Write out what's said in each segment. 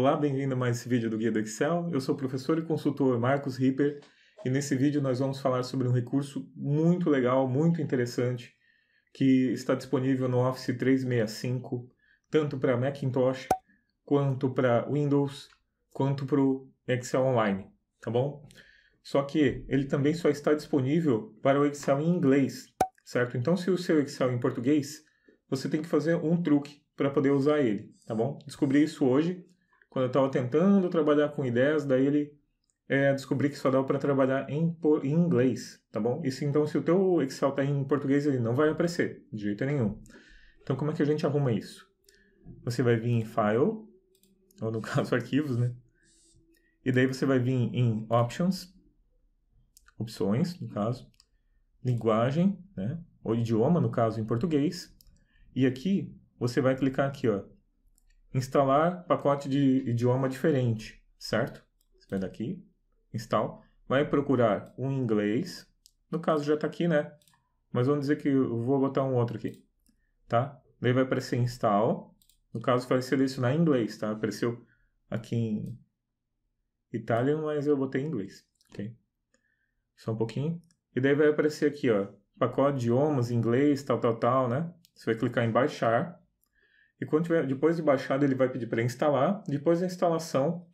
Olá, bem-vindo a mais esse vídeo do Guia do Excel. Eu sou o professor e consultor Marcos Ripper e nesse vídeo nós vamos falar sobre um recurso muito legal, muito interessante, que está disponível no Office 365, tanto para Macintosh, quanto para Windows, quanto para o Excel Online, tá bom? Só que ele também só está disponível para o Excel em inglês, certo? Então, se o seu Excel é em português, você tem que fazer um truque para poder usar ele, tá bom? Descobri isso hoje quando eu estava tentando trabalhar com ideias, daí ele é, descobri que só dava para trabalhar em, em, inglês, tá bom? Isso então, se o teu Excel está em português, ele não vai aparecer, de jeito nenhum. Então, como é que a gente arruma isso? Você vai vir em File, ou no caso, Arquivos, né? E daí você vai vir em Options, Opções, no caso, Linguagem, né? Ou Idioma, no caso, em português. E aqui, você vai clicar aqui, ó, instalar pacote de idioma diferente, certo? Você vai daqui, install, vai procurar um inglês, no caso já está aqui, né? Mas vamos dizer que eu vou botar um outro aqui, tá? Daí vai aparecer install, no caso vai selecionar inglês, tá? Apareceu aqui em Itália, mas eu botei inglês, ok? Só um pouquinho. E daí vai aparecer aqui, ó, pacote de idiomas, inglês, tal, tal, tal, né? Você vai clicar em baixar, e quando tiver, depois de baixado, ele vai pedir para instalar. Depois da instalação,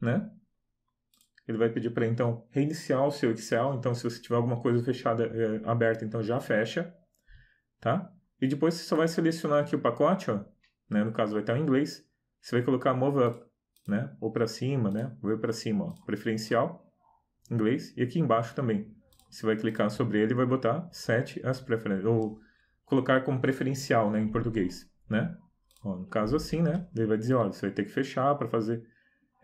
né? Ele vai pedir para então reiniciar o seu Excel. Então, se você tiver alguma coisa fechada, é, aberta, então já fecha, tá? E depois você só vai selecionar aqui o pacote, ó, né? No caso vai estar em inglês. Você vai colocar Move Up, né? Ou para cima, né? Ou para cima, ó, preferencial, inglês. E aqui embaixo também. Você vai clicar sobre ele e vai botar set as preferências ou colocar como preferencial, né? Em português, né? no caso assim, né? Ele vai dizer, olha, você vai ter que fechar para fazer...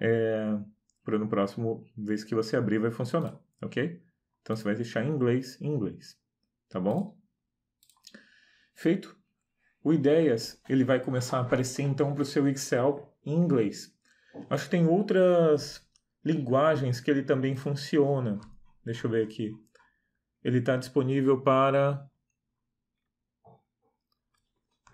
É, para no próximo vez que você abrir vai funcionar, ok? Então você vai deixar em inglês, em inglês, tá bom? Feito. O ideias ele vai começar a aparecer então para o seu Excel em inglês. Acho que tem outras linguagens que ele também funciona. Deixa eu ver aqui. Ele está disponível para.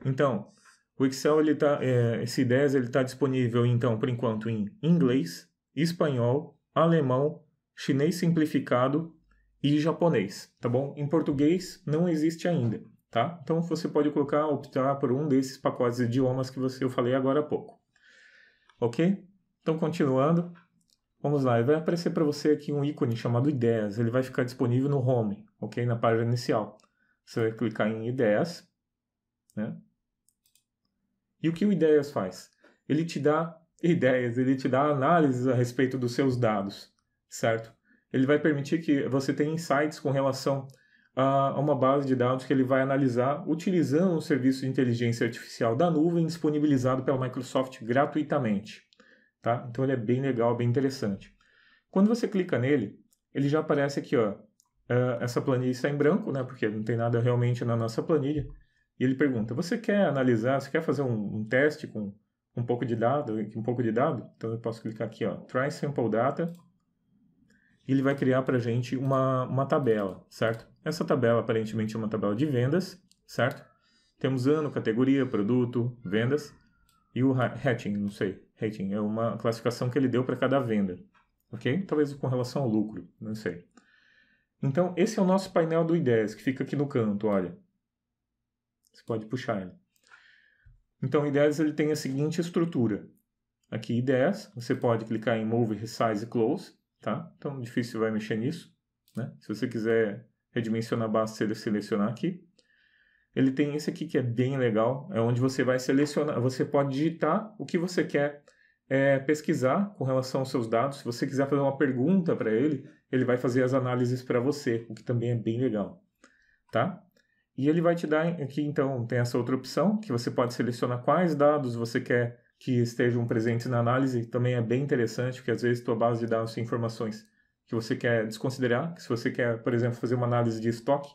Então, o Excel, ele tá, é, esse 10, ele está disponível, então, por enquanto, em inglês, espanhol, alemão, chinês simplificado e japonês, tá bom? Em português não existe ainda, tá? Então você pode colocar, optar por um desses pacotes de idiomas que você, eu falei agora há pouco. Ok? Então, continuando. Vamos lá, vai aparecer para você aqui um ícone chamado Ideias. Ele vai ficar disponível no Home, ok? Na página inicial. Você vai clicar em Ideias, né? E o que o Ideias faz? Ele te dá ideias, ele te dá análises a respeito dos seus dados, certo? Ele vai permitir que você tenha insights com relação a uma base de dados que ele vai analisar utilizando o serviço de inteligência artificial da nuvem disponibilizado pela Microsoft gratuitamente. Tá? Então ele é bem legal, bem interessante. Quando você clica nele, ele já aparece aqui, ó, ah, essa planilha está em branco, né, porque não tem nada realmente na nossa planilha, e ele pergunta: você quer analisar? Você quer fazer um, um teste com um pouco de dado, um pouco de dado? Então eu posso clicar aqui, ó, try sample data. E ele vai criar para gente uma, uma tabela, certo? Essa tabela aparentemente é uma tabela de vendas, certo? Temos ano, categoria, produto, vendas e o rating, não sei, rating é uma classificação que ele deu para cada venda, ok? Talvez com relação ao lucro, não sei. Então esse é o nosso painel do ideias que fica aqui no canto, olha. Você pode puxar ele. Então, o IDES ele tem a seguinte estrutura. Aqui, IDES, você pode clicar em Move, Resize e Close, tá? Então, difícil vai mexer nisso, né? Se você quiser redimensionar, basta selecionar aqui. Ele tem esse aqui que é bem legal, é onde você vai selecionar, você pode digitar o que você quer é, pesquisar com relação aos seus dados. Se você quiser fazer uma pergunta para ele, ele vai fazer as análises para você, o que também é bem legal, tá? E ele vai te dar aqui, então, tem essa outra opção, que você pode selecionar quais dados você quer que estejam presentes na análise. Também é bem interessante, porque às vezes tua base de dados tem informações que você quer desconsiderar. Que se você quer, por exemplo, fazer uma análise de estoque,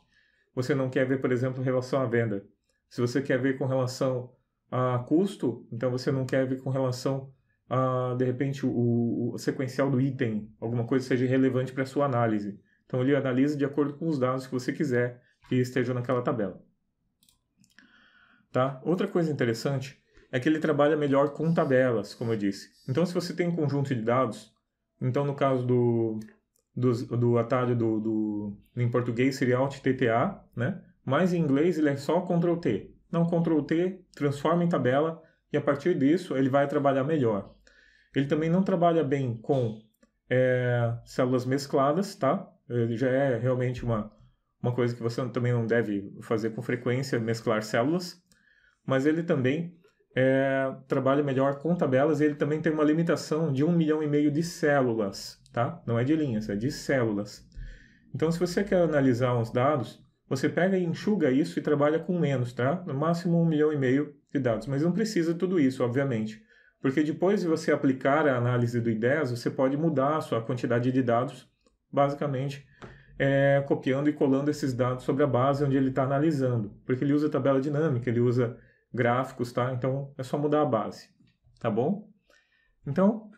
você não quer ver, por exemplo, relação à venda. Se você quer ver com relação a custo, então você não quer ver com relação a, de repente, o, o sequencial do item, alguma coisa que seja relevante para a sua análise. Então ele analisa de acordo com os dados que você quiser que estejam naquela tabela. Tá? Outra coisa interessante é que ele trabalha melhor com tabelas, como eu disse. Então, se você tem um conjunto de dados, então no caso do, do, do atalho do, do, em português seria Alt TTA, né? mas em inglês ele é só Ctrl T. Não, Ctrl T transforma em tabela e a partir disso ele vai trabalhar melhor. Ele também não trabalha bem com é, células mescladas, tá? Ele já é realmente uma, uma coisa que você também não deve fazer com frequência, mesclar células, mas ele também é, trabalha melhor com tabelas e ele também tem uma limitação de um milhão e meio de células, tá? Não é de linhas, é de células. Então, se você quer analisar uns dados, você pega e enxuga isso e trabalha com menos, tá? No máximo um milhão e meio de dados, mas não precisa tudo isso, obviamente. Porque depois de você aplicar a análise do IDES, você pode mudar a sua quantidade de dados, basicamente, é, copiando e colando esses dados sobre a base onde ele está analisando, porque ele usa tabela dinâmica, ele usa gráficos, tá? Então é só mudar a base, tá bom? Então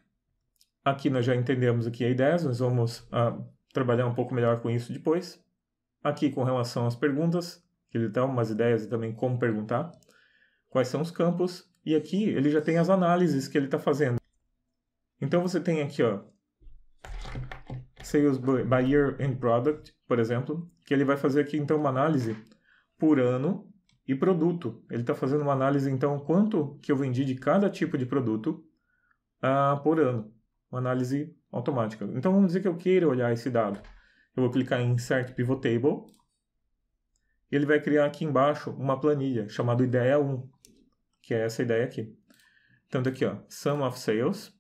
aqui nós já entendemos aqui a ideia, ideias, nós vamos ah, trabalhar um pouco melhor com isso depois. Aqui com relação às perguntas, ele dá umas ideias e também como perguntar, quais são os campos e aqui ele já tem as análises que ele está fazendo. Então você tem aqui ó Sales by Year and Product, por exemplo, que ele vai fazer aqui então uma análise por ano e produto. Ele está fazendo uma análise então quanto que eu vendi de cada tipo de produto uh, por ano, uma análise automática. Então vamos dizer que eu queira olhar esse dado. Eu vou clicar em Insert Pivot Table. Ele vai criar aqui embaixo uma planilha chamada Ideia 1, que é essa ideia aqui. Então daqui tá ó, Sum of Sales,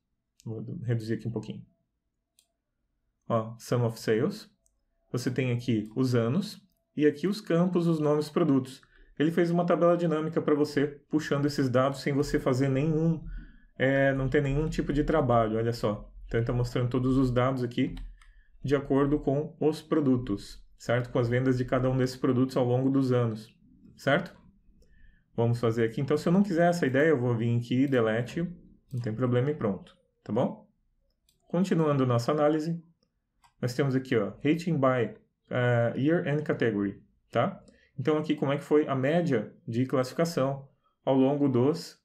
vou reduzir aqui um pouquinho ó, Sum of Sales. Você tem aqui os anos e aqui os campos, os nomes produtos. Ele fez uma tabela dinâmica para você, puxando esses dados sem você fazer nenhum, é, não ter nenhum tipo de trabalho, olha só. Então ele está mostrando todos os dados aqui de acordo com os produtos, certo? Com as vendas de cada um desses produtos ao longo dos anos, certo? Vamos fazer aqui. Então, se eu não quiser essa ideia, eu vou vir aqui, delete, não tem problema e pronto, tá bom? Continuando nossa análise, nós temos aqui, ó, rating by uh, year and category, tá? Então aqui como é que foi a média de classificação ao longo dos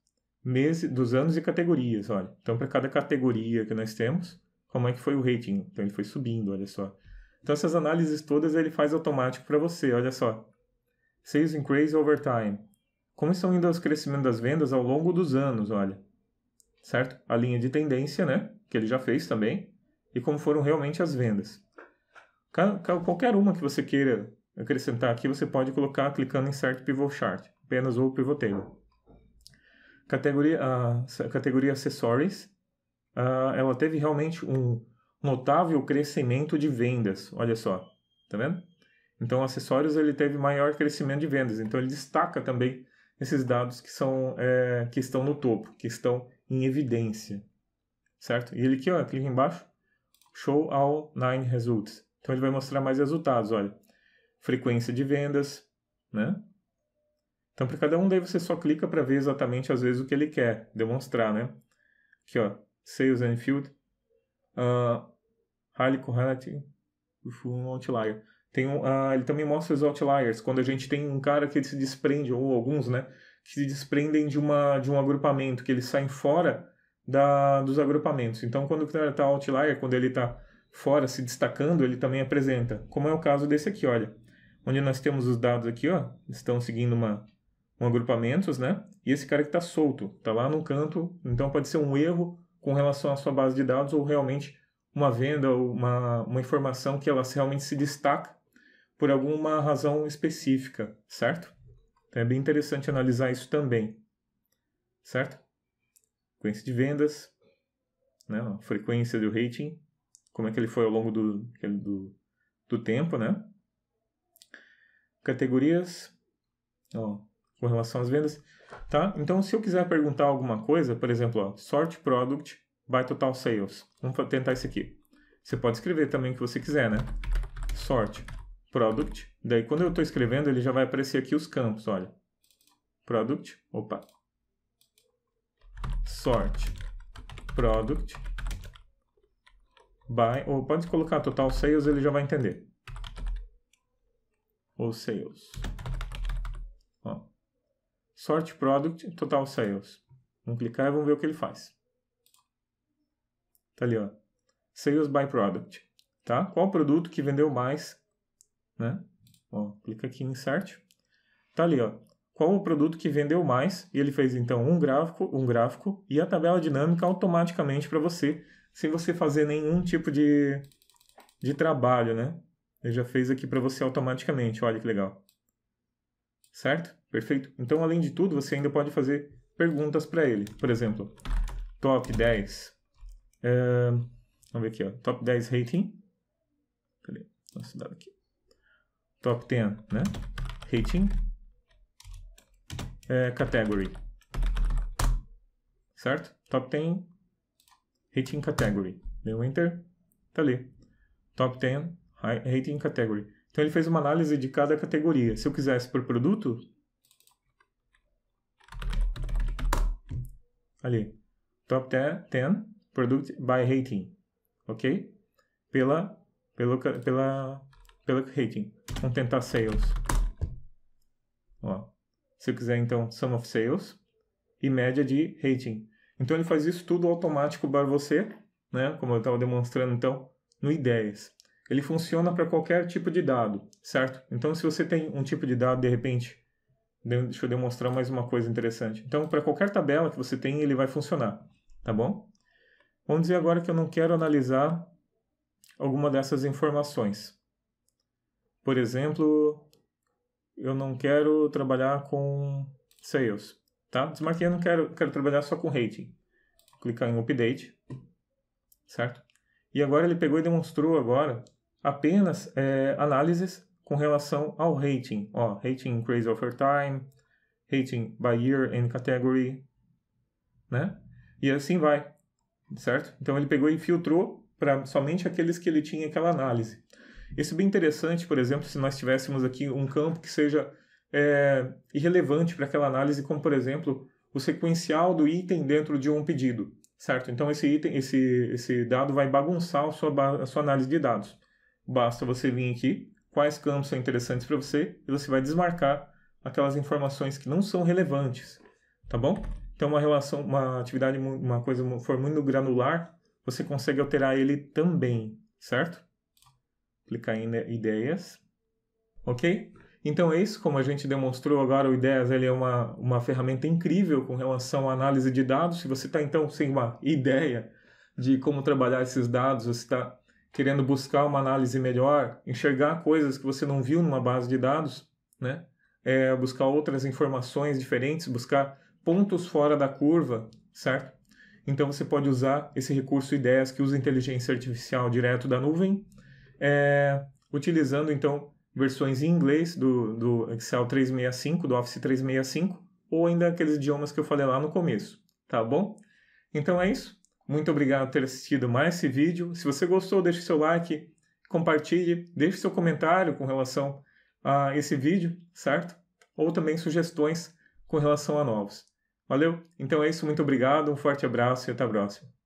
meses, dos anos e categorias, olha. Então para cada categoria que nós temos, como é que foi o rating? Então ele foi subindo, olha só. Então essas análises todas ele faz automático para você, olha só. Sales increase over time. Como estão indo os crescimentos das vendas ao longo dos anos, olha. Certo? A linha de tendência, né? Que ele já fez também e como foram realmente as vendas. Qualquer uma que você queira acrescentar aqui, você pode colocar clicando em Insert Pivot Chart, apenas ou Pivot Table. Categoria, a categoria Acessórios, ela teve realmente um notável crescimento de vendas, olha só, tá vendo? Então, acessórios ele teve maior crescimento de vendas, então ele destaca também esses dados que, são, é, que estão no topo, que estão em evidência, certo? E ele aqui, ó, clica embaixo, Show All Nine Results. Então ele vai mostrar mais resultados, olha. Frequência de vendas, né? Então para cada um daí você só clica para ver exatamente às vezes o que ele quer demonstrar, né? Aqui, ó, Sales and Field, uh, ah, Highly Correlative, um Outlier. Tem um, uh, ele também mostra os outliers, quando a gente tem um cara que ele se desprende, ou alguns, né? Que se desprendem de, uma, de um agrupamento, que eles saem fora da, dos agrupamentos. Então, quando o cara está outlier, quando ele está fora, se destacando, ele também apresenta, como é o caso desse aqui, olha, onde nós temos os dados aqui, ó, estão seguindo uma, um agrupamentos, né? E esse cara que está solto, está lá no canto, então pode ser um erro com relação à sua base de dados ou realmente uma venda, uma, uma informação que ela realmente se destaca por alguma razão específica, certo? Então é bem interessante analisar isso também, certo? frequência de vendas, né, frequência do rating, como é que ele foi ao longo do, do, do tempo, né? Categorias, ó, com relação às vendas, tá? Então, se eu quiser perguntar alguma coisa, por exemplo, ó, sort product by total sales, vamos tentar isso aqui. Você pode escrever também o que você quiser, né? Sort product, daí quando eu estou escrevendo, ele já vai aparecer aqui os campos, olha. Product, opa, sort product by, ou pode colocar total sales, ele já vai entender. Ou sales. Ó. Sort product, total sales. Vamos clicar e vamos ver o que ele faz. Tá ali, ó. Sales by product, tá? Qual produto que vendeu mais, né? Ó, clica aqui em insert. Tá ali, ó qual o produto que vendeu mais, e ele fez então um gráfico, um gráfico e a tabela dinâmica automaticamente para você, sem você fazer nenhum tipo de, de trabalho, né? Ele já fez aqui para você automaticamente, olha que legal. Certo? Perfeito. Então, além de tudo, você ainda pode fazer perguntas para ele. Por exemplo, top 10. É... Eh, vamos ver aqui, ó. top 10 rating. Cadê? Nossa, aqui. Top 10, né? Rating é, category. Certo? Top 10 rating category. Deu enter, tá ali. Top 10 rating category. Então ele fez uma análise de cada categoria. Se eu quisesse por produto, ali, top 10 product by rating, ok? Pela, pelo, pela, pela rating. Vamos tentar sales. Ó, se eu quiser então Sum of Sales, e média de rating. Então ele faz isso tudo automático para você, né? como eu estava demonstrando então, no ideias. Ele funciona para qualquer tipo de dado, certo? Então se você tem um tipo de dado, de repente, deixa eu demonstrar mais uma coisa interessante. Então para qualquer tabela que você tem, ele vai funcionar, tá bom? Vamos dizer agora que eu não quero analisar alguma dessas informações. Por exemplo, eu não quero trabalhar com sales, tá? Desmarquei, eu não quero, quero trabalhar só com rating. Clicar em update, certo? E agora ele pegou e demonstrou agora apenas é, análises com relação ao rating. Ó, rating increase over time, rating by year and category, né? E assim vai, certo? Então ele pegou e filtrou para somente aqueles que ele tinha aquela análise. Isso é bem interessante, por exemplo, se nós tivéssemos aqui um campo que seja é, irrelevante para aquela análise, como por exemplo o sequencial do item dentro de um pedido, certo? Então esse item, esse, esse dado vai bagunçar a sua, a sua análise de dados. Basta você vir aqui, quais campos são interessantes para você, e você vai desmarcar aquelas informações que não são relevantes, tá bom? Então uma relação, uma atividade, uma coisa for muito granular, você consegue alterar ele também, certo? clicar em ideias, ok? Então é isso, como a gente demonstrou agora, o Ideias ele é uma, uma ferramenta incrível com relação à análise de dados. Se você está então sem uma ideia de como trabalhar esses dados, você está querendo buscar uma análise melhor, enxergar coisas que você não viu numa base de dados, né? É, buscar outras informações diferentes, buscar pontos fora da curva, certo? Então você pode usar esse recurso Ideias que usa inteligência artificial direto da nuvem é, utilizando então versões em inglês do, do Excel 365, do Office 365, ou ainda aqueles idiomas que eu falei lá no começo, tá bom? Então é isso. Muito obrigado por ter assistido mais esse vídeo. Se você gostou, deixe seu like, compartilhe, deixe seu comentário com relação a esse vídeo, certo? Ou também sugestões com relação a novos. Valeu? Então é isso, muito obrigado, um forte abraço e até a próxima.